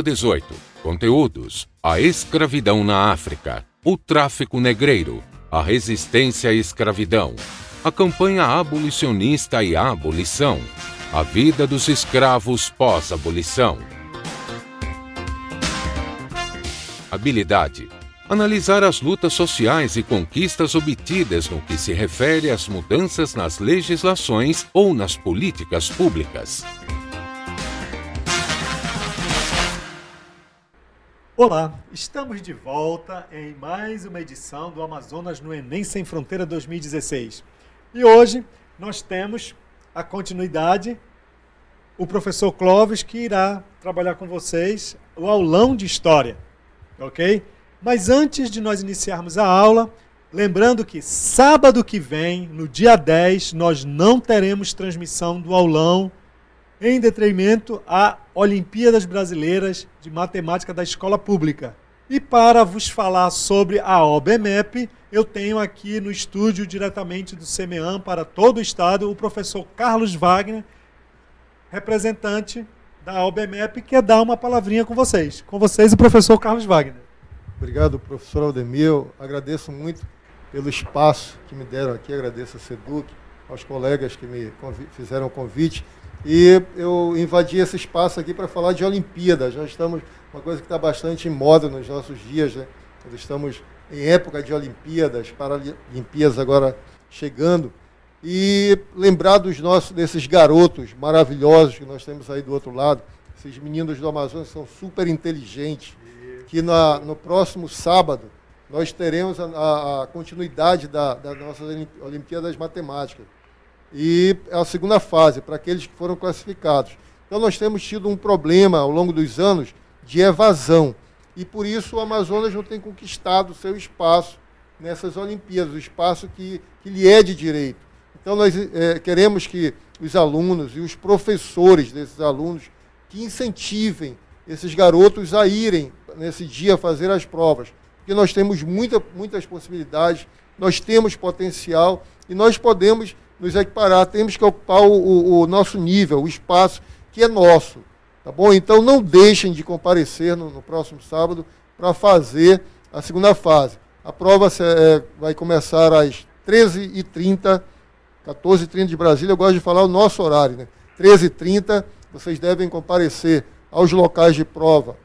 Aula 18. Conteúdos: A escravidão na África, o tráfico negreiro, a resistência à escravidão, a campanha abolicionista e a abolição, a vida dos escravos pós-abolição. Habilidade: Analisar as lutas sociais e conquistas obtidas no que se refere às mudanças nas legislações ou nas políticas públicas. Olá, estamos de volta em mais uma edição do Amazonas no Enem Sem Fronteira 2016. E hoje nós temos a continuidade, o professor Clóvis, que irá trabalhar com vocês o aulão de história, ok? Mas antes de nós iniciarmos a aula, lembrando que sábado que vem, no dia 10, nós não teremos transmissão do aulão em detrimento a Olimpíadas Brasileiras de Matemática da Escola Pública. E para vos falar sobre a OBMEP, eu tenho aqui no estúdio, diretamente do CMEAM para todo o estado, o professor Carlos Wagner, representante da OBMEP, que é dar uma palavrinha com vocês. Com vocês, o professor Carlos Wagner. Obrigado, professor Aldemir. agradeço muito pelo espaço que me deram aqui, agradeço a SEDUC, aos colegas que me fizeram o convite e eu invadi esse espaço aqui para falar de Olimpíada. Já estamos, uma coisa que está bastante em moda nos nossos dias, né? Nós estamos em época de Olimpíadas, Paralimpíadas agora chegando. E lembrar dos nossos, desses garotos maravilhosos que nós temos aí do outro lado, esses meninos do Amazonas são super inteligentes, que na, no próximo sábado nós teremos a, a continuidade da, das nossas Olimpíadas Matemáticas e é a segunda fase, para aqueles que foram classificados. Então, nós temos tido um problema ao longo dos anos de evasão. E por isso o Amazonas não tem conquistado seu espaço nessas Olimpíadas, o espaço que, que lhe é de direito. Então, nós é, queremos que os alunos e os professores desses alunos que incentivem esses garotos a irem nesse dia fazer as provas, porque nós temos muita, muitas possibilidades, nós temos potencial e nós podemos nos equiparar, temos que ocupar o, o, o nosso nível, o espaço que é nosso. Tá bom? Então não deixem de comparecer no, no próximo sábado para fazer a segunda fase. A prova é, vai começar às 13h30, 14h30 de Brasília. Eu gosto de falar o nosso horário, né? 13h30, vocês devem comparecer aos locais de prova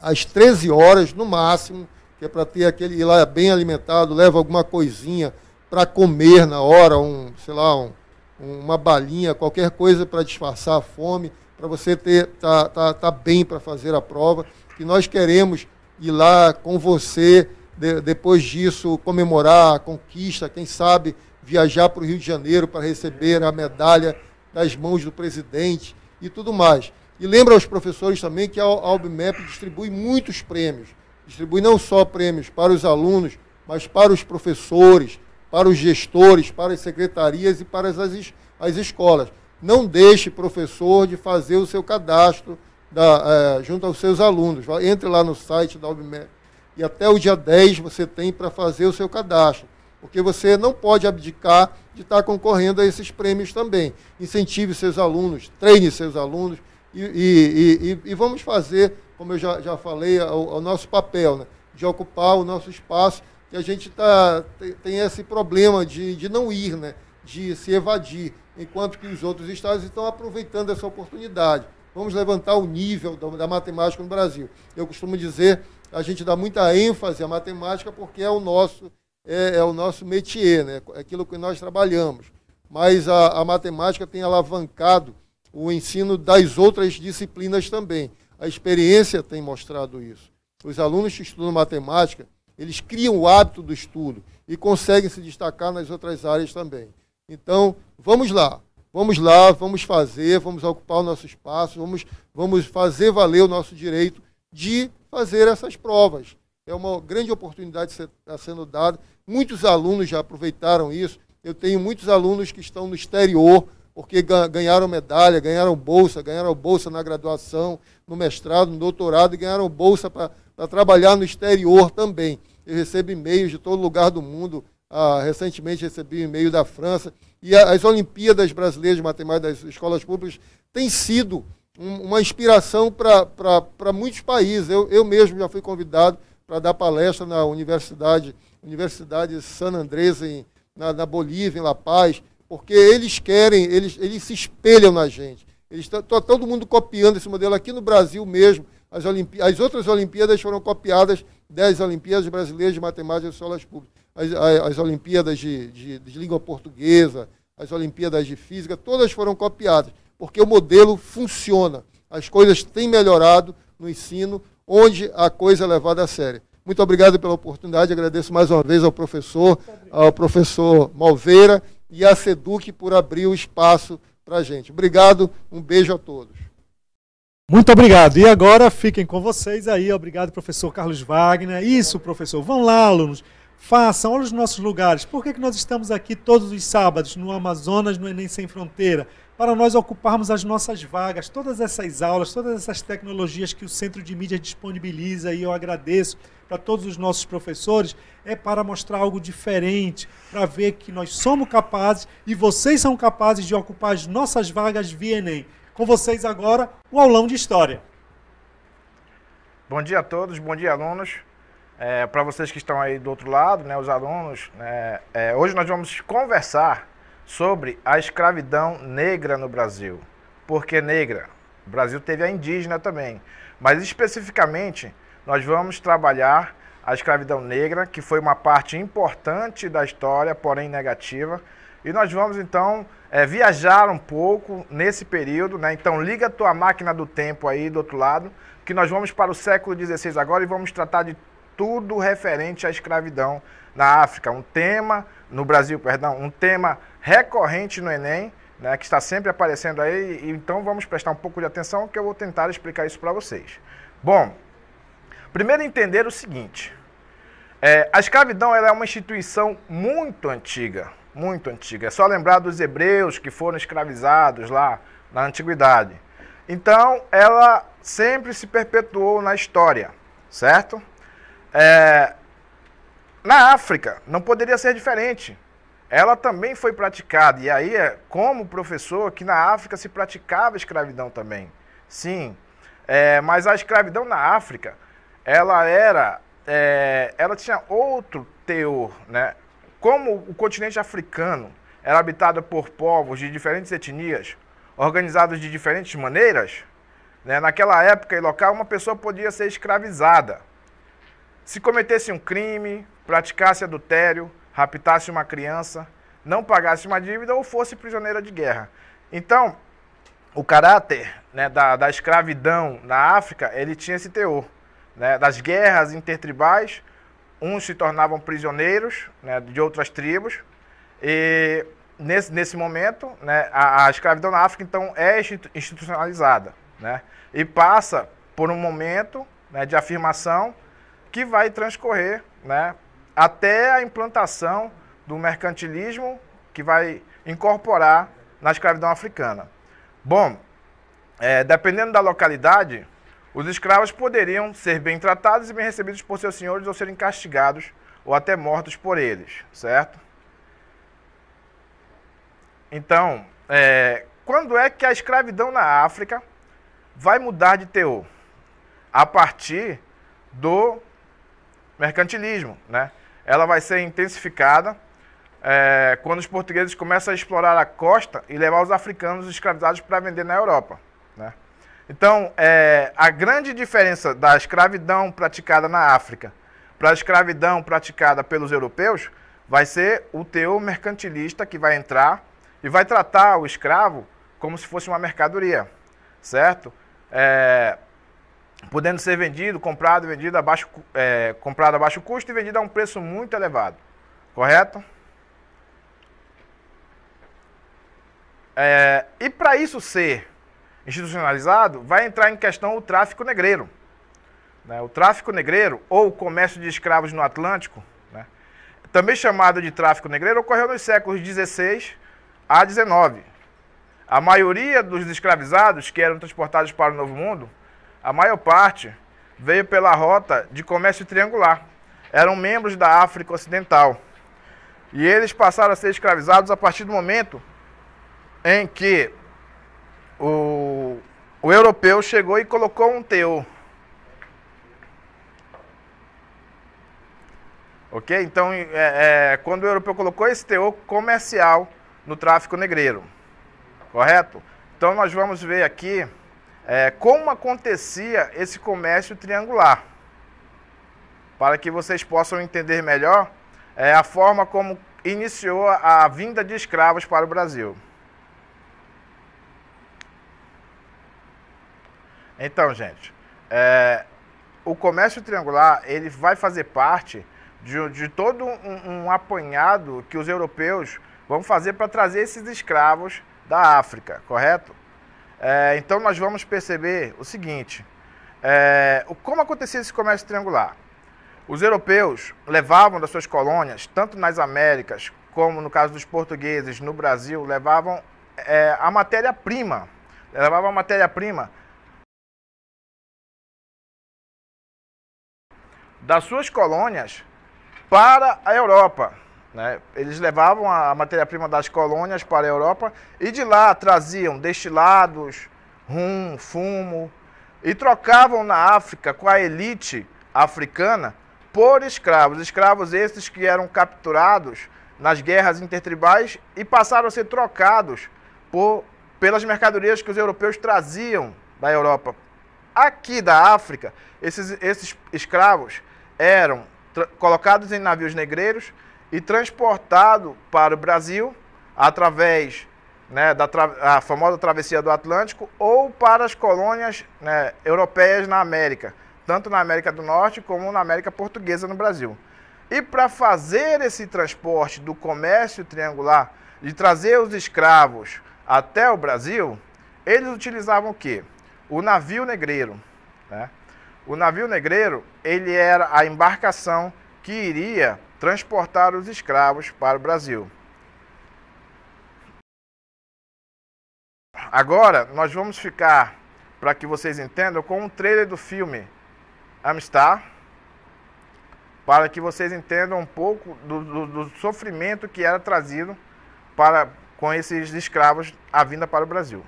às 13 horas, no máximo, que é para ter aquele ir lá bem alimentado, leva alguma coisinha, para comer na hora, um, sei lá, um, uma balinha, qualquer coisa para disfarçar a fome, para você ter tá, tá, tá bem para fazer a prova, que nós queremos ir lá com você, de, depois disso comemorar a conquista, quem sabe viajar para o Rio de Janeiro para receber a medalha das mãos do presidente e tudo mais. E lembra aos professores também que a Albimep distribui muitos prêmios. Distribui não só prêmios para os alunos, mas para os professores, para os gestores, para as secretarias e para as, as escolas. Não deixe professor de fazer o seu cadastro da, é, junto aos seus alunos. Entre lá no site da UBMEC e até o dia 10 você tem para fazer o seu cadastro. Porque você não pode abdicar de estar concorrendo a esses prêmios também. Incentive seus alunos, treine seus alunos e, e, e, e vamos fazer, como eu já, já falei, o, o nosso papel, né? de ocupar o nosso espaço que a gente tá, tem, esse problema de, de não ir, né? de se evadir, enquanto que os outros estados estão aproveitando essa oportunidade. Vamos levantar o nível da, da matemática no Brasil. Eu costumo dizer, a gente dá muita ênfase à matemática porque é o nosso é, é, o nosso métier, né? É aquilo que nós trabalhamos. Mas a, a, matemática tem alavancado o ensino das outras disciplinas também. A experiência tem mostrado isso. Os alunos que estudam matemática, eles criam o hábito do estudo e conseguem se destacar nas outras áreas também. Então, vamos lá. Vamos lá, vamos fazer, vamos ocupar o nosso espaço, vamos, vamos fazer valer o nosso direito de fazer essas provas. É uma grande oportunidade que está sendo dada. Muitos alunos já aproveitaram isso. Eu tenho muitos alunos que estão no exterior, porque ganharam medalha, ganharam bolsa, ganharam bolsa na graduação, no mestrado, no doutorado, e ganharam bolsa para para trabalhar no exterior também. Eu recebo e-mails de todo lugar do mundo. Ah, recentemente recebi um e-mail da França. E as Olimpíadas Brasileiras de Matemática das Escolas Públicas têm sido uma inspiração para muitos países. Eu, eu mesmo já fui convidado para dar palestra na Universidade, Universidade San Andrés, em, na, na Bolívia, em La Paz, porque eles querem, eles, eles se espelham na gente. Eles todo mundo copiando esse modelo aqui no Brasil mesmo. As, as outras Olimpíadas foram copiadas das Olimpíadas Brasileiras de Matemática e Solas Públicas. As, as, as Olimpíadas de, de, de língua portuguesa, as Olimpíadas de física, todas foram copiadas, porque o modelo funciona. As coisas têm melhorado no ensino, onde a coisa é levada a sério. Muito obrigado pela oportunidade, agradeço mais uma vez ao professor, ao professor Malveira e à SEDUC por abrir o espaço para a gente. Obrigado, um beijo a todos. Muito obrigado. E agora fiquem com vocês aí. Obrigado, professor Carlos Wagner. Isso, professor. Vão lá, alunos. Façam, olha os nossos lugares. Por que, que nós estamos aqui todos os sábados no Amazonas, no Enem Sem Fronteira? Para nós ocuparmos as nossas vagas, todas essas aulas, todas essas tecnologias que o Centro de Mídia disponibiliza, e eu agradeço para todos os nossos professores, é para mostrar algo diferente, para ver que nós somos capazes e vocês são capazes de ocupar as nossas vagas via Enem com vocês agora o aulão de história. Bom dia a todos, bom dia alunos. É, Para vocês que estão aí do outro lado, né, os alunos, né, é, hoje nós vamos conversar sobre a escravidão negra no Brasil. Por que negra? O Brasil teve a indígena também, mas especificamente nós vamos trabalhar a escravidão negra, que foi uma parte importante da história, porém negativa, e nós vamos então é, viajar um pouco nesse período, né? Então liga a tua máquina do tempo aí do outro lado, que nós vamos para o século XVI agora e vamos tratar de tudo referente à escravidão na África, um tema no Brasil, perdão, um tema recorrente no Enem, né, que está sempre aparecendo aí. Então vamos prestar um pouco de atenção que eu vou tentar explicar isso para vocês. Bom, primeiro entender o seguinte: é, a escravidão é uma instituição muito antiga muito antiga. É só lembrar dos hebreus que foram escravizados lá na antiguidade. Então, ela sempre se perpetuou na história, certo? É, na África, não poderia ser diferente. Ela também foi praticada, e aí é como professor que na África se praticava escravidão também. Sim, é, mas a escravidão na África, ela era, é, ela tinha outro teor, né? Como o continente africano era habitado por povos de diferentes etnias, organizados de diferentes maneiras, né, naquela época e local, uma pessoa podia ser escravizada. Se cometesse um crime, praticasse adultério, raptasse uma criança, não pagasse uma dívida ou fosse prisioneira de guerra. Então, o caráter né, da, da escravidão na África, ele tinha esse teor. Né, das guerras intertribais Uns se tornavam prisioneiros né, de outras tribos. E nesse, nesse momento, né, a, a escravidão na África, então, é institucionalizada. Né, e passa por um momento né, de afirmação que vai transcorrer né, até a implantação do mercantilismo que vai incorporar na escravidão africana. Bom, é, dependendo da localidade, os escravos poderiam ser bem tratados e bem recebidos por seus senhores ou serem castigados ou até mortos por eles, certo? Então, é, quando é que a escravidão na África vai mudar de teor? A partir do mercantilismo, né? Ela vai ser intensificada é, quando os portugueses começam a explorar a costa e levar os africanos escravizados para vender na Europa. Então, é, a grande diferença da escravidão praticada na África para a escravidão praticada pelos europeus vai ser o teu mercantilista que vai entrar e vai tratar o escravo como se fosse uma mercadoria, certo? É, podendo ser vendido, comprado, vendido a baixo, é, comprado a baixo custo e vendido a um preço muito elevado, correto? É, e para isso ser institucionalizado, vai entrar em questão o tráfico negreiro. Né? O tráfico negreiro, ou o comércio de escravos no Atlântico, né? também chamado de tráfico negreiro, ocorreu nos séculos XVI a XIX. A maioria dos escravizados que eram transportados para o Novo Mundo, a maior parte veio pela rota de comércio triangular. Eram membros da África Ocidental. E eles passaram a ser escravizados a partir do momento em que o, o europeu chegou e colocou um teu. Ok? Então, é, é, quando o europeu colocou esse teor comercial no tráfico negreiro, correto? Então, nós vamos ver aqui é, como acontecia esse comércio triangular, para que vocês possam entender melhor é, a forma como iniciou a vinda de escravos para o Brasil. Então, gente, é, o comércio triangular ele vai fazer parte de, de todo um, um, apanhado que os europeus vão fazer para trazer esses escravos da África, correto? É, então nós vamos perceber o seguinte: é, como acontecia esse comércio triangular? Os europeus levavam das suas colônias, tanto nas Américas como no caso dos portugueses no Brasil, levavam é, a matéria-prima, levavam a matéria-prima das suas colônias para a Europa. Né? Eles levavam a matéria-prima das colônias para a Europa e de lá traziam destilados, rum, fumo e trocavam na África com a elite africana por escravos. Escravos esses que eram capturados nas guerras intertribais e passaram a ser trocados por, pelas mercadorias que os europeus traziam da Europa. Aqui da África, esses, esses escravos eram colocados em navios negreiros e transportados para o Brasil através né, da a famosa travessia do Atlântico ou para as colônias né, europeias na América, tanto na América do Norte como na América Portuguesa no Brasil. E para fazer esse transporte do comércio triangular, de trazer os escravos até o Brasil, eles utilizavam o quê? O navio negreiro. Né? O navio negreiro, ele era a embarcação que iria transportar os escravos para o Brasil. Agora, nós vamos ficar, para que vocês entendam, com um trailer do filme Amistad, para que vocês entendam um pouco do, do, do sofrimento que era trazido para, com esses escravos a vinda para o Brasil.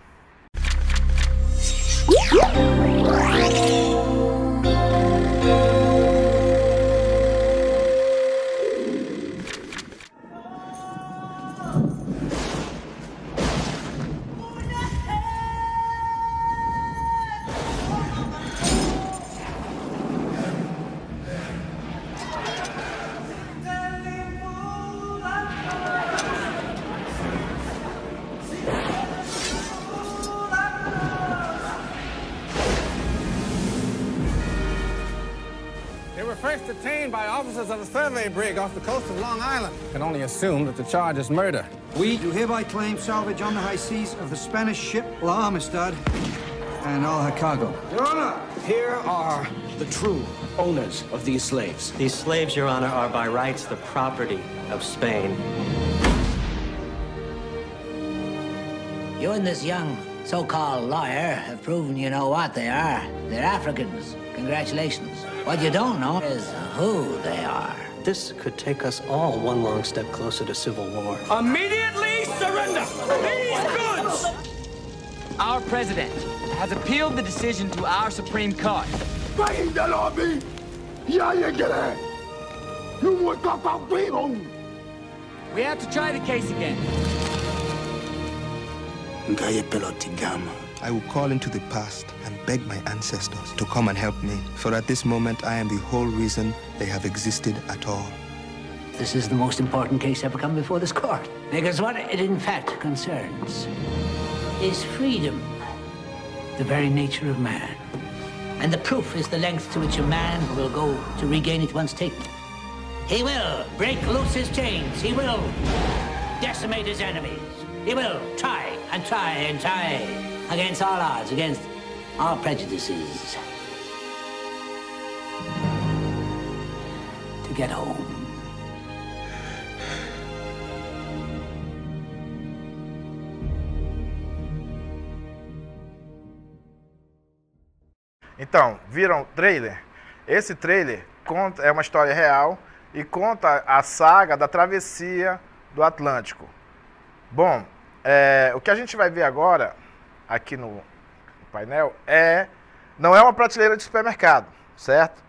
detained by officers of a survey brig off the coast of Long Island. Can only assume that the charge is murder. We do hereby claim salvage on the high seas of the Spanish ship La Amistad and all her cargo. Your Honor, here are the true owners of these slaves. These slaves, Your Honor, are by rights the property of Spain. You and this young so-called lawyer have proven you know what they are. They're Africans. Congratulations. What you don't know is who they are. This could take us all one long step closer to civil war. Immediately surrender these goods! Our president has appealed the decision to our Supreme Court. you We have to try the case again. I will call into the past and beg my ancestors to come and help me, for at this moment I am the whole reason they have existed at all. This is the most important case ever come before this court, because what it in fact concerns is freedom, the very nature of man. And the proof is the length to which a man will go to regain it once taken. He will break loose his chains. He will decimate his enemies. He will try and try and try. against our odds, against our prejudices. To get home. Então, viram o trailer? Esse trailer conta, é uma história real e conta a saga da travessia do Atlântico. Bom, é, o que a gente vai ver agora aqui no painel é não é uma prateleira de supermercado, certo?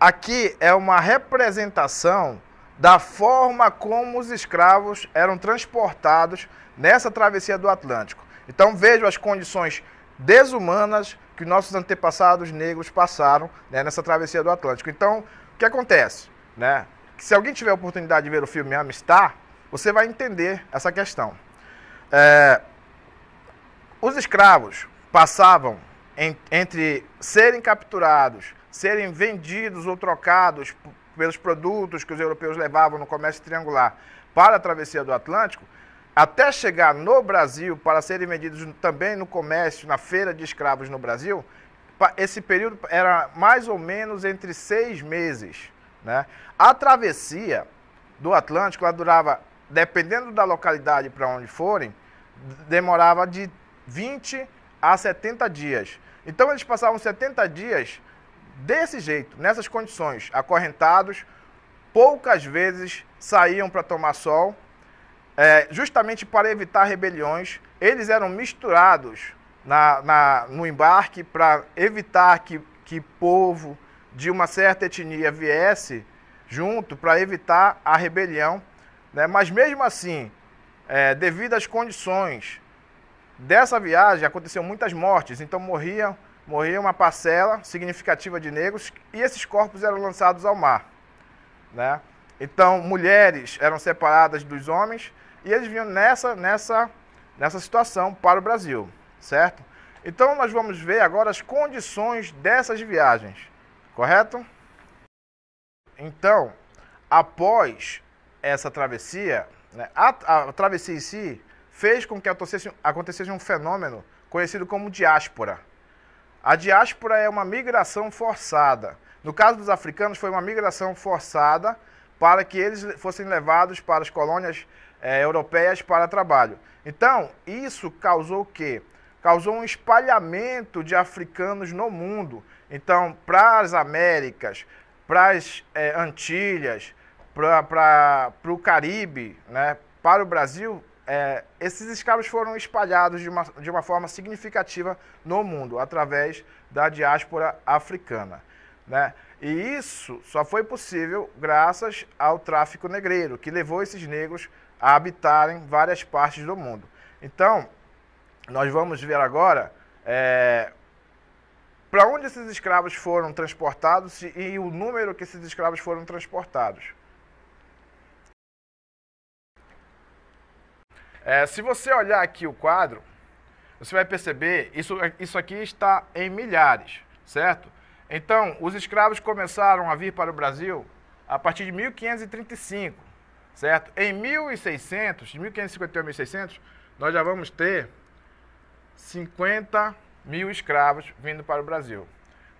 Aqui é uma representação da forma como os escravos eram transportados nessa travessia do Atlântico. Então vejo as condições desumanas que nossos antepassados negros passaram né, nessa travessia do Atlântico. Então, o que acontece? Né? Se alguém tiver a oportunidade de ver o filme Amistad, você vai entender essa questão. É, os escravos passavam em, entre serem capturados, serem vendidos ou trocados pelos produtos que os europeus levavam no comércio triangular para a travessia do Atlântico, até chegar no Brasil para serem vendidos também no comércio, na feira de escravos no Brasil, esse período era mais ou menos entre seis meses. Né? A travessia do Atlântico ela durava, dependendo da localidade para onde forem, demorava de 20 a 70 dias. Então eles passavam 70 dias desse jeito, nessas condições, acorrentados, poucas vezes saíam para tomar sol, é, justamente para evitar rebeliões. Eles eram misturados na, na, no embarque para evitar que, que povo de uma certa etnia viesse junto para evitar a rebelião. Né? Mas mesmo assim, é, devido às condições Dessa viagem aconteceu muitas mortes, então morria, morria uma parcela significativa de negros e esses corpos eram lançados ao mar. Né? Então, mulheres eram separadas dos homens e eles vinham nessa, nessa, nessa situação para o Brasil, certo? Então, nós vamos ver agora as condições dessas viagens, correto? Então, após essa travessia, né, a, a, a travessia em si fez com que acontecesse um fenômeno conhecido como diáspora. A diáspora é uma migração forçada. No caso dos africanos, foi uma migração forçada para que eles fossem levados para as colônias eh, europeias para trabalho. Então, isso causou o quê? Causou um espalhamento de africanos no mundo. Então, para as Américas, para as eh, Antilhas, para o Caribe, né, para o Brasil, é, esses escravos foram espalhados de uma, de uma forma significativa no mundo, através da diáspora africana. Né? E isso só foi possível graças ao tráfico negreiro, que levou esses negros a habitarem várias partes do mundo. Então, nós vamos ver agora é, para onde esses escravos foram transportados e o número que esses escravos foram transportados. É, se você olhar aqui o quadro, você vai perceber, isso, isso aqui está em milhares, certo? Então, os escravos começaram a vir para o Brasil a partir de 1535, certo? Em 1600, de 1551 a 1600, nós já vamos ter 50 mil escravos vindo para o Brasil,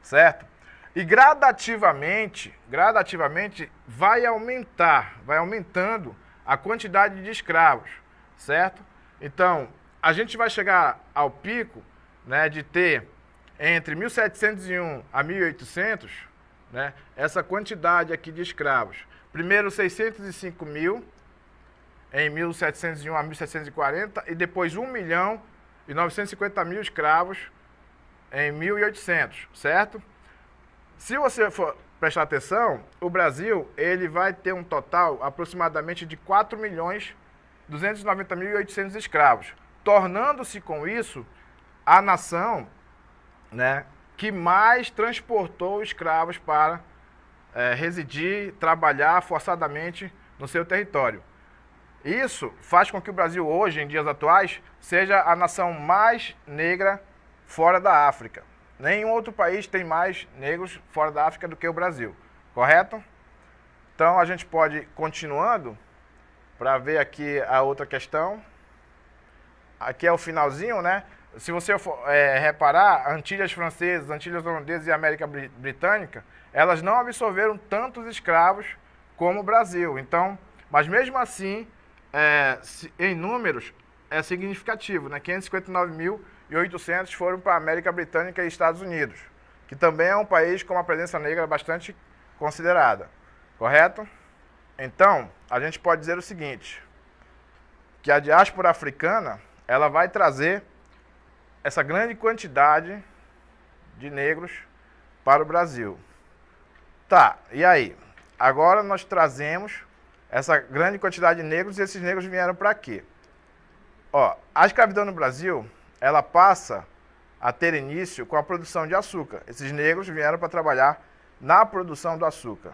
certo? E gradativamente, gradativamente vai aumentar, vai aumentando a quantidade de escravos certo? Então, a gente vai chegar ao pico né, de ter entre 1701 a 1800 né, essa quantidade aqui de escravos. Primeiro 605 mil em 1701 a 1740 e depois 1 milhão e 950 mil escravos em 1800, certo? Se você for prestar atenção, o Brasil ele vai ter um total aproximadamente de 4 milhões 290.800 escravos, tornando-se com isso a nação né, que mais transportou escravos para é, residir, trabalhar forçadamente no seu território. Isso faz com que o Brasil, hoje, em dias atuais, seja a nação mais negra fora da África. Nenhum outro país tem mais negros fora da África do que o Brasil, correto? Então a gente pode, continuando, para ver aqui a outra questão. Aqui é o finalzinho, né? Se você for, é, reparar, Antilhas Francesas, Antilhas Holandesas e América Britânica, elas não absorveram tantos escravos como o Brasil. Então, mas mesmo assim, é, em números, é significativo, né? 559.800 foram para a América Britânica e Estados Unidos, que também é um país com uma presença negra bastante considerada, correto? Então, a gente pode dizer o seguinte, que a diáspora africana, ela vai trazer essa grande quantidade de negros para o Brasil. Tá, e aí? Agora nós trazemos essa grande quantidade de negros e esses negros vieram para quê? Ó, a escravidão no Brasil, ela passa a ter início com a produção de açúcar. Esses negros vieram para trabalhar na produção do açúcar.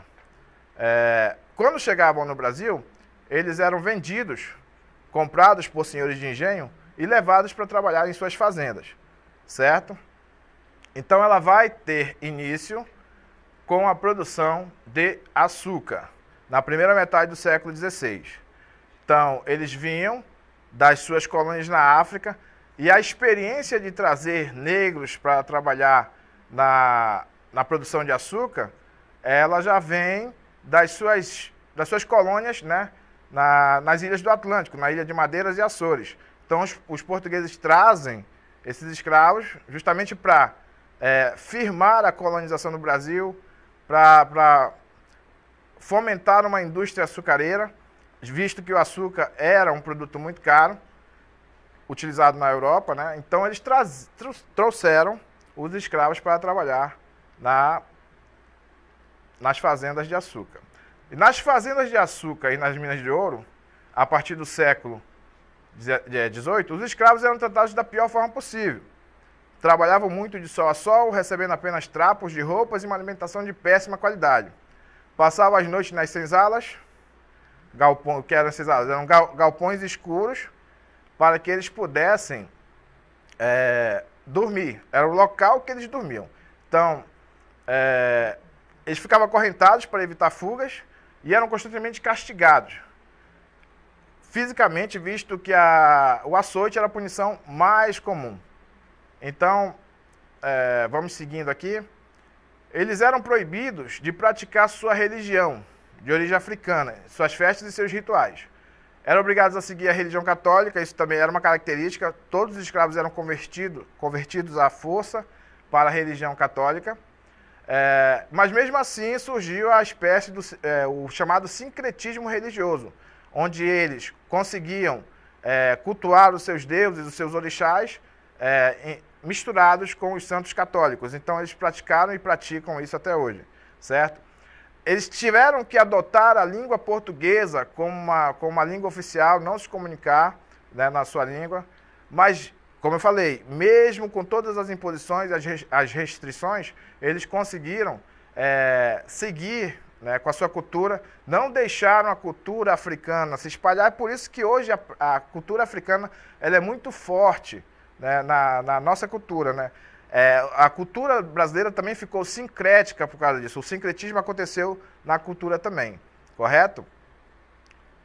É, quando chegavam no Brasil, eles eram vendidos, comprados por senhores de engenho e levados para trabalhar em suas fazendas, certo? Então ela vai ter início com a produção de açúcar na primeira metade do século XVI. Então eles vinham das suas colônias na África e a experiência de trazer negros para trabalhar na, na produção de açúcar, ela já vem das suas, das suas colônias né, na, nas ilhas do Atlântico, na ilha de Madeiras e Açores. Então, os, os portugueses trazem esses escravos justamente para é, firmar a colonização do Brasil, para fomentar uma indústria açucareira, visto que o açúcar era um produto muito caro, utilizado na Europa. Né? Então, eles trouxeram os escravos para trabalhar na nas fazendas de açúcar. E nas fazendas de açúcar e nas minas de ouro, a partir do século XVIII, é, os escravos eram tratados da pior forma possível. Trabalhavam muito de sol a sol, recebendo apenas trapos de roupas e uma alimentação de péssima qualidade. Passavam as noites nas senzalas, galpão, que eram senzalas, eram galpões escuros, para que eles pudessem é, dormir. Era o local que eles dormiam. Então, é, eles ficavam acorrentados para evitar fugas e eram constantemente castigados. Fisicamente, visto que a, o açoite era a punição mais comum. Então, é, vamos seguindo aqui. Eles eram proibidos de praticar sua religião de origem africana, suas festas e seus rituais. Eram obrigados a seguir a religião católica, isso também era uma característica. Todos os escravos eram convertido, convertidos à força para a religião católica. É, mas mesmo assim surgiu a espécie do é, o chamado sincretismo religioso, onde eles conseguiam é, cultuar os seus deuses, os seus orixás, é, misturados com os santos católicos. Então eles praticaram e praticam isso até hoje, certo? Eles tiveram que adotar a língua portuguesa como uma, como uma língua oficial, não se comunicar né, na sua língua, mas como eu falei, mesmo com todas as imposições, as, restrições, eles conseguiram é, seguir né, com a sua cultura, não deixaram a cultura africana se espalhar. É por isso que hoje a, a cultura africana ela é muito forte né, na, na, nossa cultura. Né? É, a cultura brasileira também ficou sincrética por causa disso. O sincretismo aconteceu na cultura também, correto?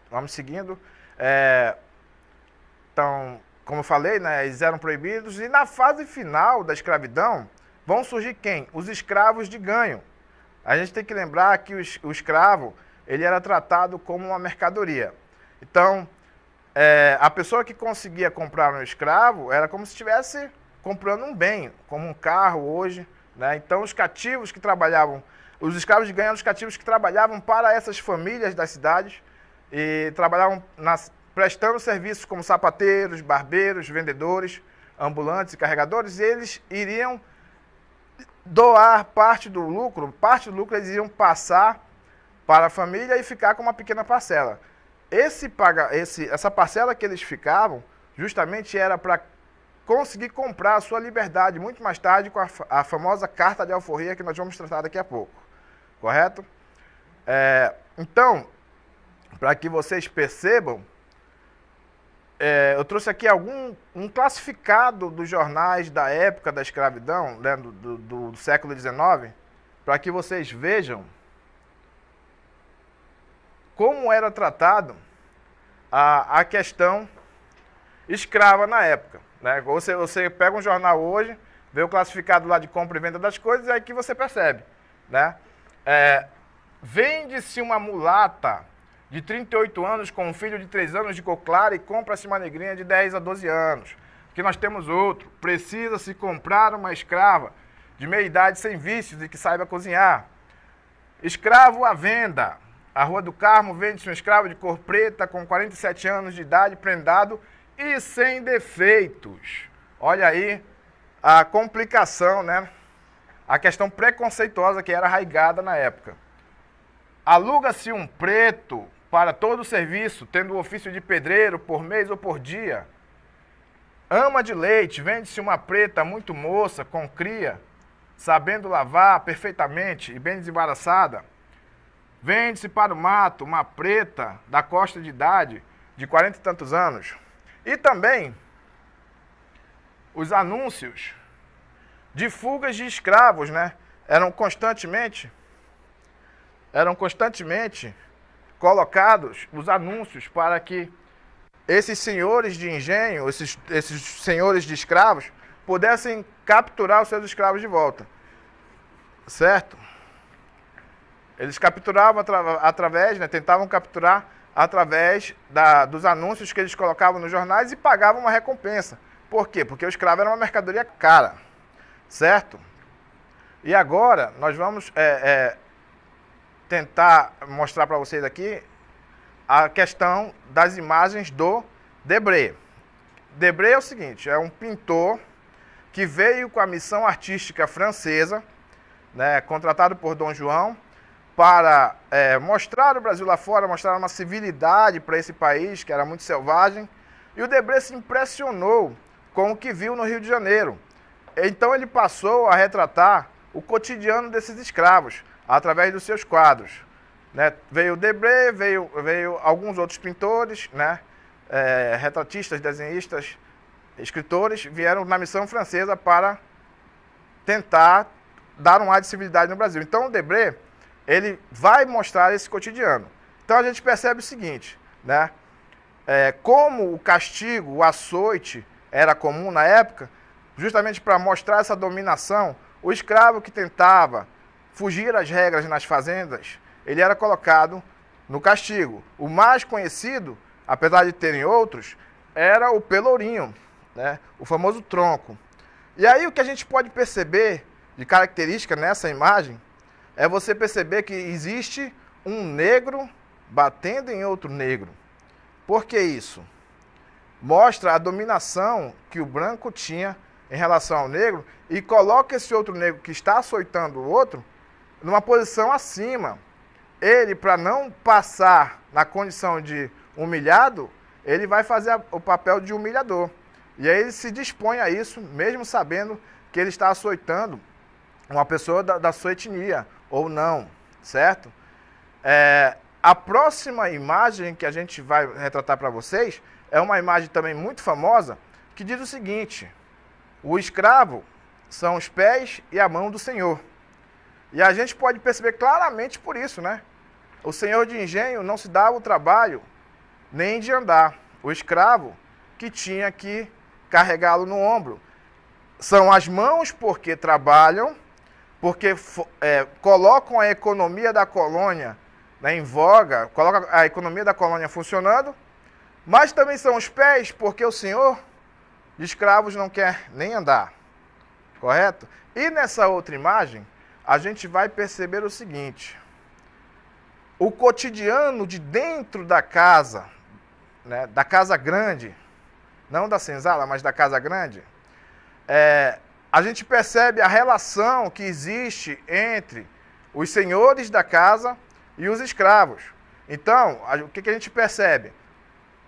Vamos seguindo. É, então, como eu falei, né, eles eram proibidos. E na fase final da escravidão, vão surgir quem? Os escravos de ganho. A gente tem que lembrar que o escravo ele era tratado como uma mercadoria. Então, é, a pessoa que conseguia comprar um escravo era como se estivesse comprando um bem, como um carro hoje. Né? Então, os cativos que trabalhavam, os escravos de ganho eram os cativos que trabalhavam para essas famílias das cidades e trabalhavam nas prestando serviços como sapateiros, barbeiros, vendedores, ambulantes e carregadores, eles iriam doar parte do lucro, parte do lucro eles iriam passar para a família e ficar com uma pequena parcela. Esse paga, esse, essa parcela que eles ficavam, justamente era para conseguir comprar a sua liberdade muito mais tarde com a, a, famosa carta de alforria que nós vamos tratar daqui a pouco, correto? É, então, para que vocês percebam, é, eu trouxe aqui algum um classificado dos jornais da época da escravidão, né, do, do, do século XIX, para que vocês vejam como era tratado a, a questão escrava na época. Né? Você, você pega um jornal hoje, vê o classificado lá de compra e venda das coisas, e é aí que você percebe. Né? É, Vende-se uma mulata de 38 anos com um filho de 3 anos de coclara e compra-se uma negrinha de 10 a 12 anos. Aqui nós temos outro. Precisa-se comprar uma escrava de meia idade sem vícios e que saiba cozinhar. Escravo à venda. A Rua do Carmo vende-se um escravo de cor preta com 47 anos de idade, prendado e sem defeitos. Olha aí a complicação, né? A questão preconceituosa que era arraigada na época. Aluga-se um preto para todo o serviço, tendo o ofício de pedreiro por mês ou por dia. Ama de leite, vende-se uma preta muito moça, com cria, sabendo lavar perfeitamente e bem desembaraçada. Vende-se para o mato uma preta da costa de idade, de quarenta e tantos anos. E também os anúncios de fugas de escravos, né? Eram constantemente, eram constantemente colocados os anúncios para que esses senhores de engenho, esses, esses senhores de escravos, pudessem capturar os seus escravos de volta. Certo? Eles capturavam atra através, né, tentavam capturar através da, dos anúncios que eles colocavam nos jornais e pagavam uma recompensa. Por quê? Porque o escravo era uma mercadoria cara, certo? E agora nós vamos é, é, tentar mostrar para vocês aqui a questão das imagens do Debré. Debré é o seguinte, é um pintor que veio com a missão artística francesa, né, contratado por Dom João, para é, mostrar o Brasil lá fora, mostrar uma civilidade para esse país que era muito selvagem. E o Debré se impressionou com o que viu no Rio de Janeiro. Então ele passou a retratar o cotidiano desses escravos através dos seus quadros. Né? Veio Debré, veio, veio alguns outros pintores, né? É, retratistas, desenhistas, escritores, vieram na missão francesa para tentar dar um ar de civilidade no Brasil. Então, o Debré, ele vai mostrar esse cotidiano. Então, a gente percebe o seguinte, né? É, como o castigo, o açoite era comum na época, justamente para mostrar essa dominação, o escravo que tentava fugir às regras nas fazendas, ele era colocado no castigo. O mais conhecido, apesar de terem outros, era o pelourinho, né? o famoso tronco. E aí o que a gente pode perceber de característica nessa imagem é você perceber que existe um negro batendo em outro negro. Por que isso? Mostra a dominação que o branco tinha em relação ao negro e coloca esse outro negro que está açoitando o outro numa posição acima. Ele, para não passar na condição de humilhado, ele vai fazer o papel de humilhador. E aí ele se dispõe a isso, mesmo sabendo que ele está açoitando uma pessoa da, da sua etnia, ou não, certo? É, a próxima imagem que a gente vai retratar para vocês é uma imagem também muito famosa, que diz o seguinte: o escravo são os pés e a mão do Senhor. E a gente pode perceber claramente por isso, né? O senhor de engenho não se dava o trabalho nem de andar. O escravo que tinha que carregá-lo no ombro. São as mãos porque trabalham, porque é, colocam a economia da colônia né, em voga, colocam a economia da colônia funcionando, mas também são os pés porque o senhor de escravos não quer nem andar. Correto? E nessa outra imagem, a gente vai perceber o seguinte: o cotidiano de dentro da casa, né, da casa grande, não da senzala, mas da casa grande, é, a gente percebe a relação que existe entre os senhores da casa e os escravos. Então, o que, que a gente percebe?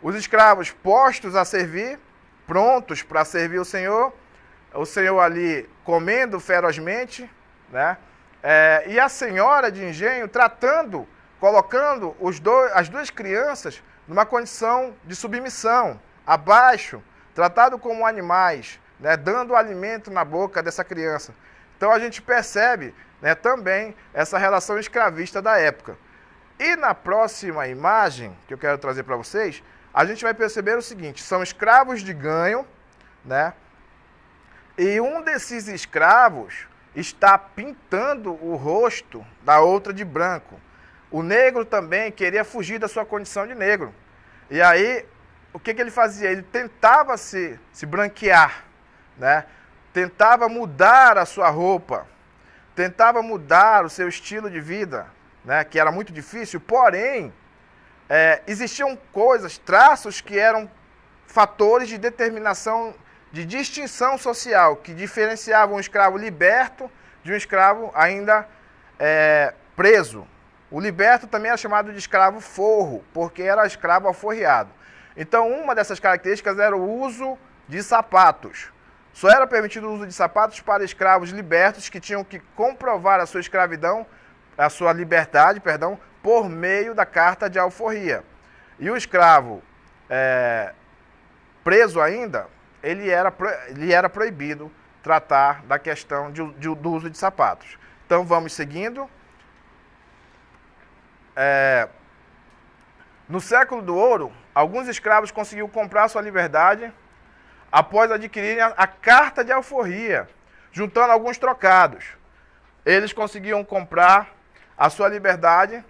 Os escravos postos a servir, prontos para servir o Senhor, o Senhor ali comendo ferozmente, né? É, e a senhora de engenho tratando, colocando os dois, as duas crianças numa condição de submissão, abaixo, tratado como animais, né, dando alimento na boca dessa criança. Então a gente percebe né, também essa relação escravista da época. E na próxima imagem que eu quero trazer para vocês, a gente vai perceber o seguinte: são escravos de ganho, né? E um desses escravos está pintando o rosto da outra de branco. O negro também queria fugir da sua condição de negro. E aí, o que, que ele fazia? Ele tentava se, se branquear, né? tentava mudar a sua roupa, tentava mudar o seu estilo de vida, né? que era muito difícil, porém, é, existiam coisas, traços que eram fatores de determinação de distinção social que diferenciava um escravo liberto de um escravo ainda é, preso. O liberto também era é chamado de escravo forro, porque era escravo alforriado. Então, uma dessas características era o uso de sapatos. Só era permitido o uso de sapatos para escravos libertos que tinham que comprovar a sua escravidão, a sua liberdade, perdão, por meio da carta de alforria. E o escravo é, preso ainda, ele era, ele era proibido tratar da questão de, de, do uso de sapatos. Então vamos seguindo. É, no século do ouro, alguns escravos conseguiram comprar sua liberdade após adquirirem a, a carta de alforria, juntando alguns trocados. Eles conseguiam comprar a sua liberdade,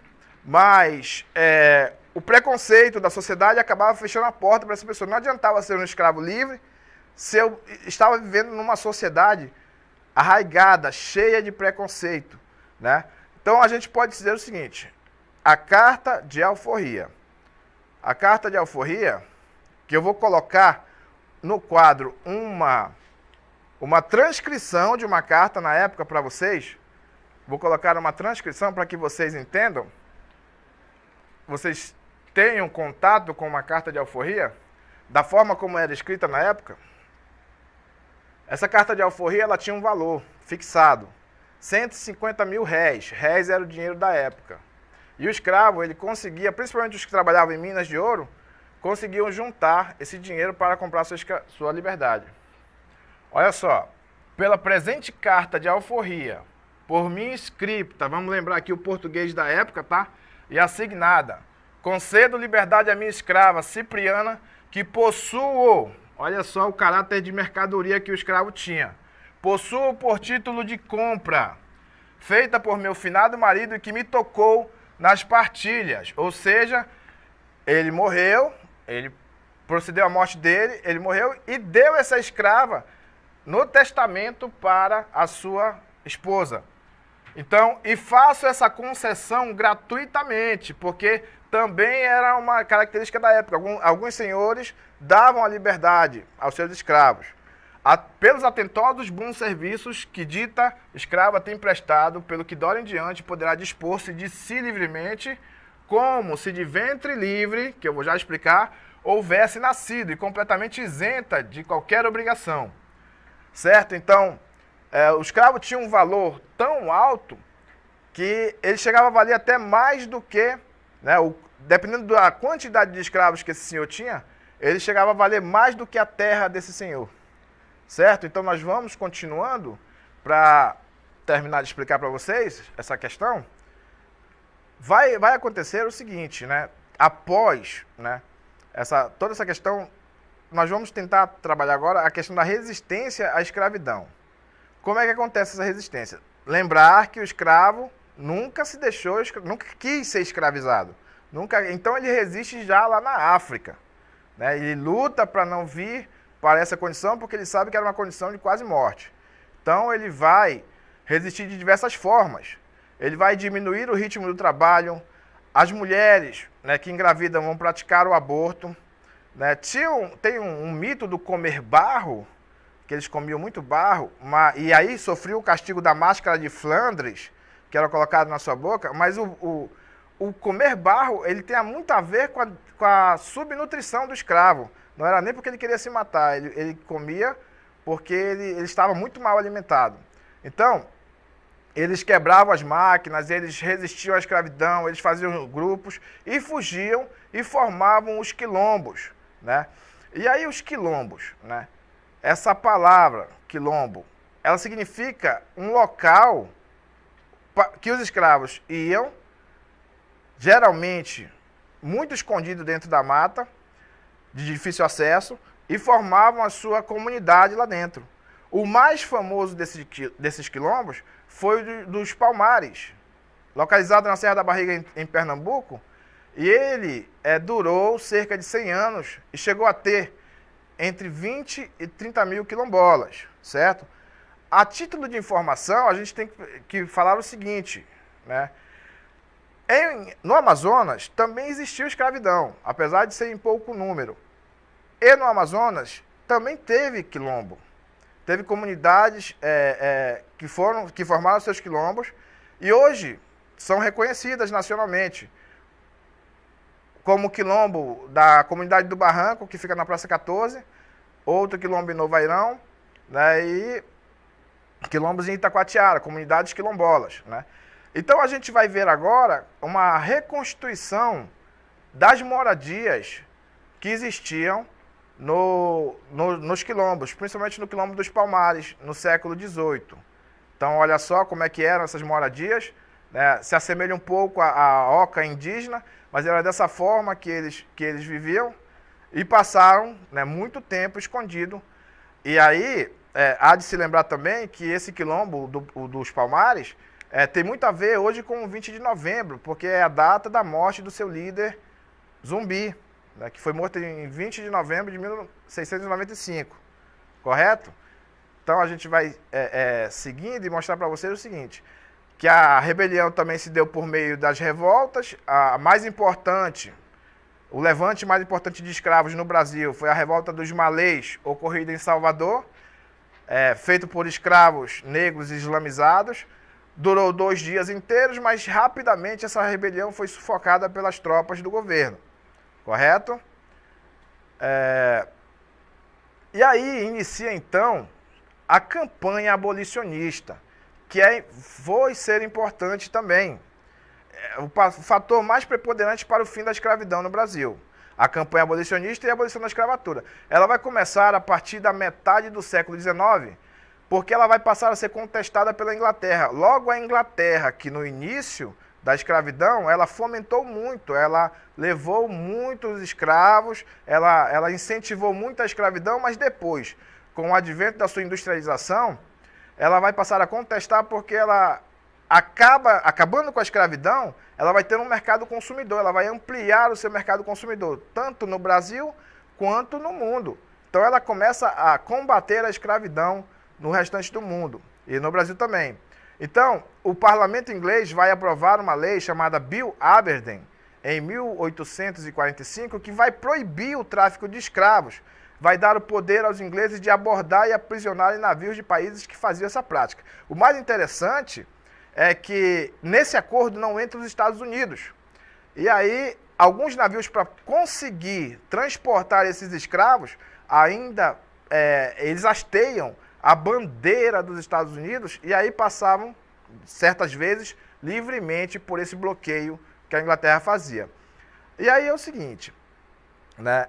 mas é, o preconceito da sociedade acabava fechando a porta para essa pessoa. Não adiantava ser um escravo livre se eu estava vivendo numa sociedade arraigada, cheia de preconceito, né? Então a gente pode dizer o seguinte: a carta de alforria. A carta de alforria que eu vou colocar no quadro uma uma transcrição de uma carta na época para vocês. Vou colocar uma transcrição para que vocês entendam. Vocês tenham contato com uma carta de alforria da forma como era escrita na época. Essa carta de alforria ela tinha um valor fixado, 150 mil réis. Réis era o dinheiro da época. E o escravo, ele conseguia, principalmente os que trabalhavam em minas de ouro, conseguiam juntar esse dinheiro para comprar sua, sua liberdade. Olha só, pela presente carta de alforria, por minha escrita, vamos lembrar aqui o português da época, tá? E assignada, concedo liberdade à minha escrava Cipriana, que possuo Olha só o caráter de mercadoria que o escravo tinha. Possuo por título de compra, feita por meu finado marido que me tocou nas partilhas. Ou seja, ele morreu, ele procedeu à morte dele, ele morreu e deu essa escrava no testamento para a sua esposa. Então, e faço essa concessão gratuitamente, porque também era uma característica da época. Alguns, alguns senhores davam a liberdade aos seus escravos, a, pelos atentados bons serviços que dita escrava tem prestado, pelo que dora em diante poderá dispor-se de si livremente, como se de ventre livre, que eu vou já explicar, houvesse nascido e completamente isenta de qualquer obrigação. Certo? Então, é, o escravo tinha um valor tão alto que ele chegava a valer até mais do que, né, o, dependendo da quantidade de escravos que esse senhor tinha, ele chegava a valer mais do que a terra desse senhor. Certo? Então nós vamos continuando para terminar de explicar para vocês essa questão. Vai, vai acontecer o seguinte, né? Após, né, essa toda essa questão nós vamos tentar trabalhar agora a questão da resistência à escravidão. Como é que acontece essa resistência? Lembrar que o escravo nunca se deixou, nunca quis ser escravizado. Nunca, então ele resiste já lá na África. Né? Ele luta para não vir para essa condição porque ele sabe que era uma condição de quase morte. Então ele vai resistir de diversas formas. Ele vai diminuir o ritmo do trabalho. As mulheres né, que engravidam vão praticar o aborto. Né? Tem um, um mito do comer barro, que eles comiam muito barro, e aí sofriam o castigo da máscara de Flandres, que era colocado na sua boca, mas o, o o comer barro ele tem muito a ver com a, com a, subnutrição do escravo. Não era nem porque ele queria se matar, ele, ele comia porque ele, ele, estava muito mal alimentado. Então, eles quebravam as máquinas, eles resistiam à escravidão, eles faziam grupos e fugiam e formavam os quilombos, né? E aí os quilombos, né? Essa palavra quilombo, ela significa um local que os escravos iam geralmente muito escondido dentro da mata, de difícil acesso, e formavam a sua comunidade lá dentro. O mais famoso desse, desses quilombos foi o dos Palmares, localizado na Serra da Barriga, em, em Pernambuco, e ele é, durou cerca de 100 anos e chegou a ter entre 20 e 30 mil quilombolas, certo? A título de informação, a gente tem que falar o seguinte, né? Em, no Amazonas também existiu escravidão, apesar de ser em pouco número. E no Amazonas também teve quilombo. Teve comunidades é, é, que, foram, que formaram seus quilombos e hoje são reconhecidas nacionalmente. Como o quilombo da comunidade do Barranco, que fica na Praça 14, outro quilombo em Novairão, né, e quilombos em Itacoatiara, comunidades quilombolas. Né? Então a gente vai ver agora uma reconstituição das moradias que existiam no, no, nos quilombos, principalmente no quilombo dos Palmares, no século XVIII. Então olha só como é que eram essas moradias, né? se assemelha um pouco à, à oca indígena, mas era dessa forma que eles, que eles viviam e passaram né, muito tempo escondido. E aí é, há de se lembrar também que esse quilombo do, dos Palmares é, tem muito a ver hoje com o 20 de novembro, porque é a data da morte do seu líder zumbi, né, que foi morto em 20 de novembro de 1695, correto? Então a gente vai é, é, seguindo e mostrar para vocês o seguinte, que a rebelião também se deu por meio das revoltas, a mais importante, o levante mais importante de escravos no Brasil foi a revolta dos malês, ocorrida em Salvador, é, feito por escravos negros islamizados, Durou dois dias inteiros, mas rapidamente essa rebelião foi sufocada pelas tropas do governo. Correto? É... E aí inicia então a campanha abolicionista, que é, foi ser importante também. É, o fator mais preponderante para o fim da escravidão no Brasil. A campanha abolicionista e a abolição da escravatura. Ela vai começar a partir da metade do século XIX porque ela vai passar a ser contestada pela Inglaterra. Logo, a Inglaterra, que no início da escravidão, ela fomentou muito, ela levou muitos escravos, ela, ela incentivou muito a escravidão, mas depois, com o advento da sua industrialização, ela vai passar a contestar porque ela acaba acabando com a escravidão, ela vai ter um mercado consumidor, ela vai ampliar o seu mercado consumidor, tanto no Brasil quanto no mundo. Então ela começa a combater a escravidão no restante do mundo e no Brasil também. Então, o parlamento inglês vai aprovar uma lei chamada Bill Aberdeen em 1845 que vai proibir o tráfico de escravos, vai dar o poder aos ingleses de abordar e aprisionar navios de países que faziam essa prática. O mais interessante é que nesse acordo não entra os Estados Unidos. E aí, alguns navios para conseguir transportar esses escravos ainda é, eles hasteiam a bandeira dos Estados Unidos e aí passavam, certas vezes, livremente por esse bloqueio que a Inglaterra fazia. E aí é o seguinte, né?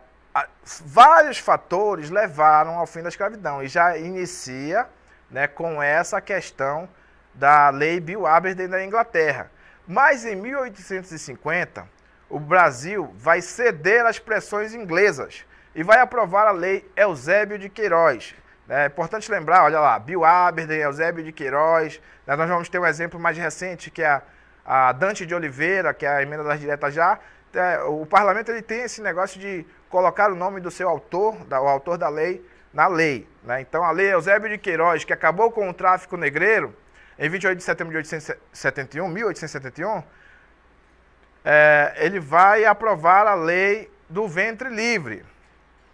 Vários fatores levaram ao fim da escravidão e já inicia né, com essa questão da lei Bill Aberdeen da Inglaterra. Mas em 1850, o Brasil vai ceder às pressões inglesas e vai aprovar a lei Eusébio de Queiroz, é importante lembrar, olha lá, Bill Aberdeen, Eusébio de Queiroz, né, nós vamos ter um exemplo mais recente, que é a Dante de Oliveira, que é a emenda das diretas já. É, o parlamento ele tem esse negócio de colocar o nome do seu autor, da, o autor da lei, na lei. Né? Então, a lei Eusébio de Queiroz, que acabou com o tráfico negreiro, em 28 de setembro de 1871, 1871, é, ele vai aprovar a lei do ventre livre.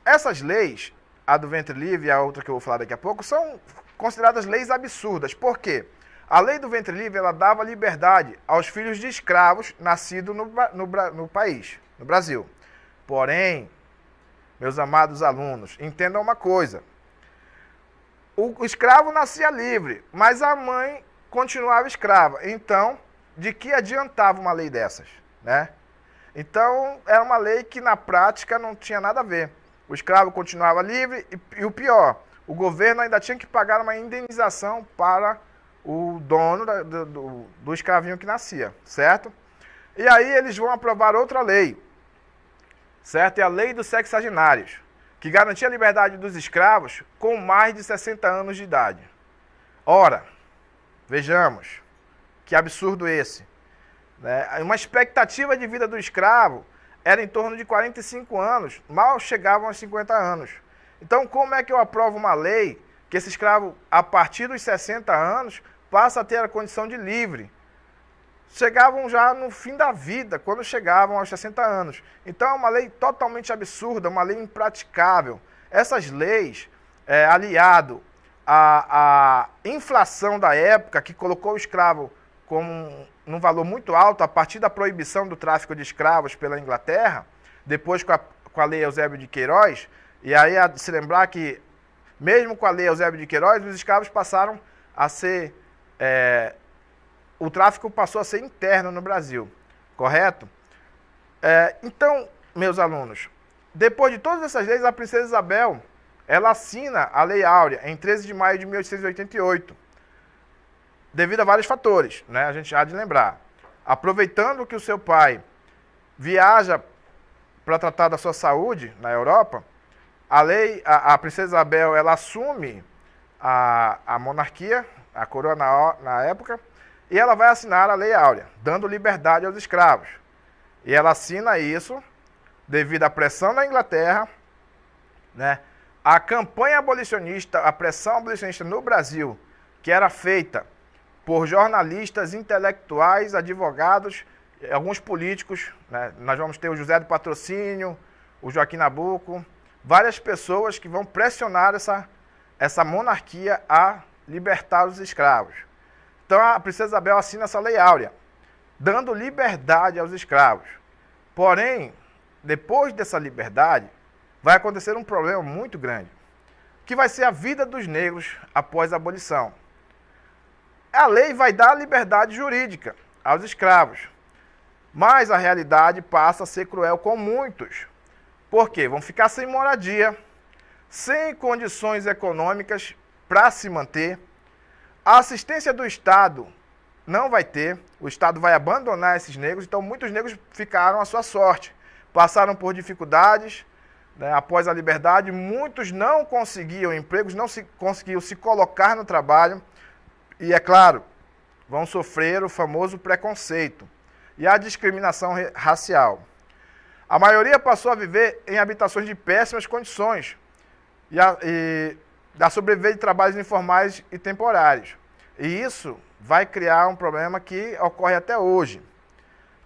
Essas leis, a do ventre livre e a outra que eu vou falar daqui a pouco, são consideradas leis absurdas. Por quê? A lei do ventre livre ela dava liberdade aos filhos de escravos nascidos no, no, no país, no Brasil. Porém, meus amados alunos, entendam uma coisa. O escravo nascia livre, mas a mãe continuava escrava. Então, de que adiantava uma lei dessas, né? Então, era uma lei que na prática não tinha nada a ver. O escravo continuava livre e, e o pior, o governo ainda tinha que pagar uma indenização para o dono da, do, do, do escravinho que nascia, certo? E aí eles vão aprovar outra lei, certo? É a lei dos sexagenários, que garantia a liberdade dos escravos com mais de 60 anos de idade. Ora, vejamos, que absurdo esse. Né? Uma expectativa de vida do escravo era em torno de 45 anos, mal chegavam aos 50 anos. Então, como é que eu aprovo uma lei que esse escravo, a partir dos 60 anos, passa a ter a condição de livre? Chegavam já no fim da vida, quando chegavam aos 60 anos. Então, é uma lei totalmente absurda, uma lei impraticável. Essas leis, é, aliado à, à inflação da época, que colocou o escravo como num valor muito alto a partir da proibição do tráfico de escravos pela Inglaterra, depois com a, com a lei Eusébio de Queiroz, e aí a se lembrar que, mesmo com a lei Eusébio de Queiroz, os escravos passaram a ser. É, o tráfico passou a ser interno no Brasil, correto? É, então, meus alunos, depois de todas essas leis, a princesa Isabel ela assina a Lei Áurea em 13 de maio de 1888, devido a vários fatores, né? A gente há de lembrar. Aproveitando que o seu pai viaja para tratar da sua saúde na Europa, a lei, a, a princesa Isabel, ela assume a, a monarquia, a coroa na, na época, e ela vai assinar a Lei Áurea, dando liberdade aos escravos. E ela assina isso devido à pressão da Inglaterra, né? A campanha abolicionista, a pressão abolicionista no Brasil, que era feita por jornalistas, intelectuais, advogados, alguns políticos. Né? Nós vamos ter o José do Patrocínio, o Joaquim Nabuco, várias pessoas que vão pressionar essa, essa monarquia a libertar os escravos. Então a princesa Isabel assina essa lei áurea, dando liberdade aos escravos. Porém, depois dessa liberdade, vai acontecer um problema muito grande, que vai ser a vida dos negros após a abolição a lei vai dar liberdade jurídica aos escravos, mas a realidade passa a ser cruel com muitos, porque vão ficar sem moradia, sem condições econômicas para se manter, a assistência do Estado não vai ter, o Estado vai abandonar esses negros, então muitos negros ficaram à sua sorte, passaram por dificuldades. Né, após a liberdade, muitos não conseguiam empregos, não se, conseguiam se colocar no trabalho e é claro, vão sofrer o famoso preconceito e a discriminação racial. A maioria passou a viver em habitações de péssimas condições e a, e a sobreviver de trabalhos informais e temporários. E isso vai criar um problema que ocorre até hoje,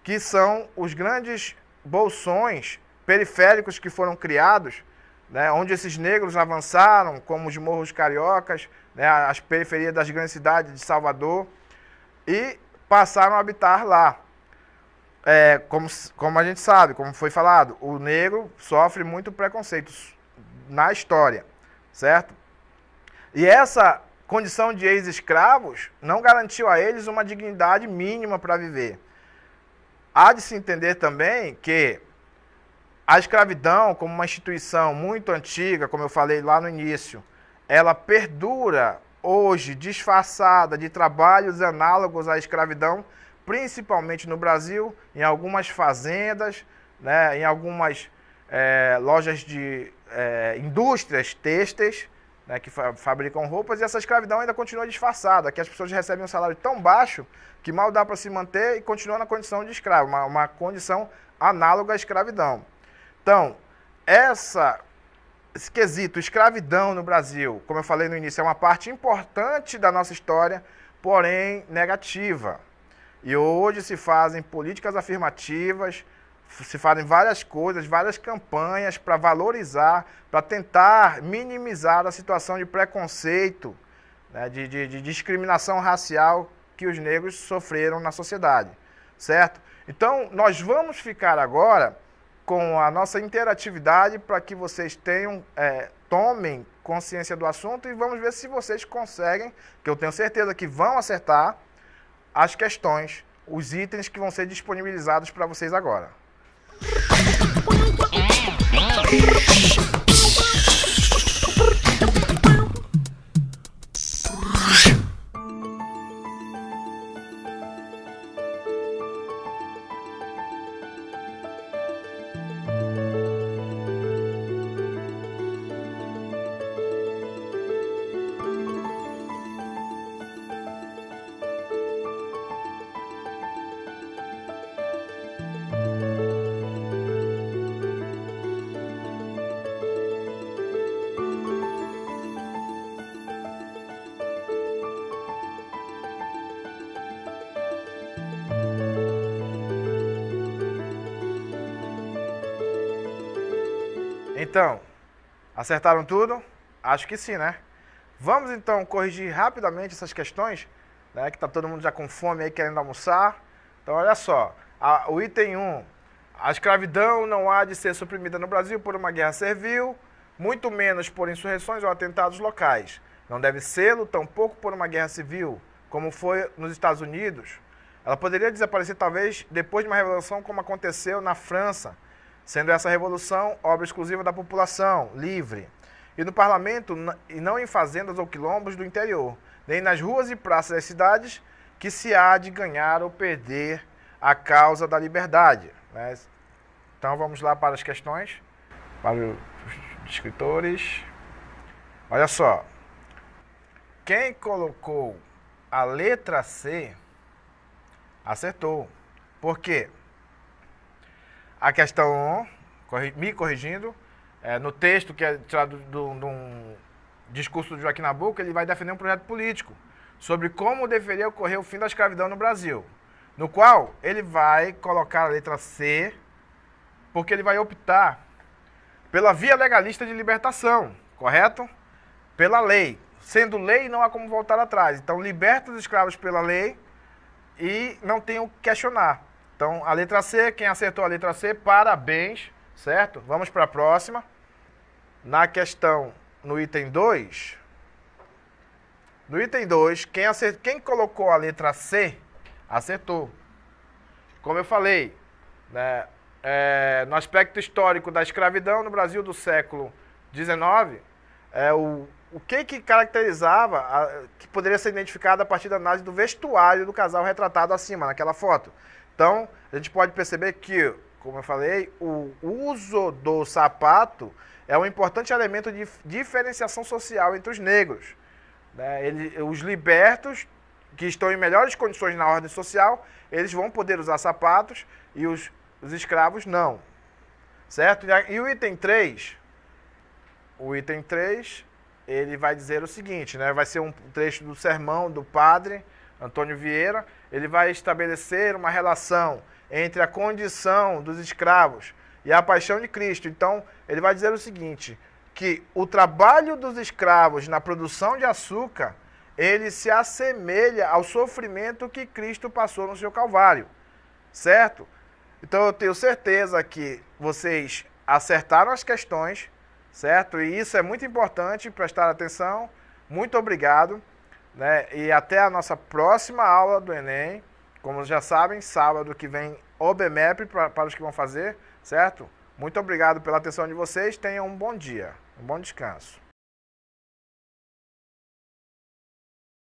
que são os grandes bolsões periféricos que foram criados, né, onde esses negros avançaram, como os morros cariocas, né, as periferias das grandes cidades de Salvador, e passaram a habitar lá. É, como, como a gente sabe, como foi falado, o negro sofre muito preconceitos na história, certo? E essa condição de ex-escravos não garantiu a eles uma dignidade mínima para viver. Há de se entender também que a escravidão, como uma instituição muito antiga, como eu falei lá no início, ela perdura hoje disfarçada de trabalhos análogos à escravidão, principalmente no Brasil, em algumas fazendas, né, em algumas é, lojas de é, indústrias têxteis né, que fa fabricam roupas, e essa escravidão ainda continua disfarçada, que as pessoas recebem um salário tão baixo que mal dá para se manter e continua na condição de escravo, uma, uma condição análoga à escravidão. Então, essa esse quesito, escravidão no Brasil, como eu falei no início, é uma parte importante da nossa história, porém negativa. E hoje se fazem políticas afirmativas, se fazem várias coisas, várias campanhas para valorizar, para tentar minimizar a situação de preconceito, né, de, de, de discriminação racial que os negros sofreram na sociedade, certo? Então, nós vamos ficar agora com a nossa interatividade para que vocês tenham, é, tomem consciência do assunto e vamos ver se vocês conseguem, que eu tenho certeza que vão acertar, as questões, os itens que vão ser disponibilizados para vocês agora. Acertaram tudo? Acho que sim, né? Vamos então corrigir rapidamente essas questões, né? Que tá todo mundo já com fome aí querendo almoçar. Então olha só, a, o item 1, a escravidão não há de ser suprimida no Brasil por uma guerra servil, muito menos por insurreições ou atentados locais. Não deve sê tampouco por uma guerra civil, como foi nos Estados Unidos. Ela poderia desaparecer talvez depois de uma revolução como aconteceu na França, sendo essa revolução obra exclusiva da população, livre, e no parlamento, e não em fazendas ou quilombos do interior, nem nas ruas e praças das cidades, que se há de ganhar ou perder a causa da liberdade. Né? Então vamos lá para as questões, para os escritores. Olha só. Quem colocou a letra C acertou. Por quê? A questão me corrigindo, é, no texto que é tirado de um discurso do Joaquim Nabuco, ele vai defender um projeto político sobre como deveria ocorrer o fim da escravidão no Brasil, no qual ele vai colocar a letra C, porque ele vai optar pela via legalista de libertação, correto? Pela lei. Sendo lei, não há como voltar atrás. Então, liberta os escravos pela lei e não tem o que questionar. Então, a letra C, quem acertou a letra C, parabéns, certo? Vamos para a próxima. Na questão, no item 2, no item 2, quem, quem colocou a letra C, acertou. Como eu falei, né, é, no aspecto histórico da escravidão no Brasil do século XIX, é, o, o que, que caracterizava, a, que poderia ser identificado a partir da análise do vestuário do casal retratado acima, naquela foto. Então, a gente pode perceber que, como eu falei, o uso do sapato é um importante elemento de diferenciação social entre os negros. Né? Ele, os libertos, que estão em melhores condições na ordem social, eles vão poder usar sapatos e os, os escravos não. Certo? E o item 3, o item 3, ele vai dizer o seguinte, né? vai ser um trecho do sermão do padre Antônio Vieira, ele vai estabelecer uma relação entre a condição dos escravos e a paixão de Cristo. Então, ele vai dizer o seguinte, que o trabalho dos escravos na produção de açúcar, ele se assemelha ao sofrimento que Cristo passou no seu Calvário, certo? Então, eu tenho certeza que vocês acertaram as questões, certo? E isso é muito importante prestar atenção. Muito obrigado. Né? E até a nossa próxima aula do Enem. Como já sabem, sábado que vem o BMEP para, para os que vão fazer, certo? Muito obrigado pela atenção de vocês. Tenham um bom dia, um bom descanso.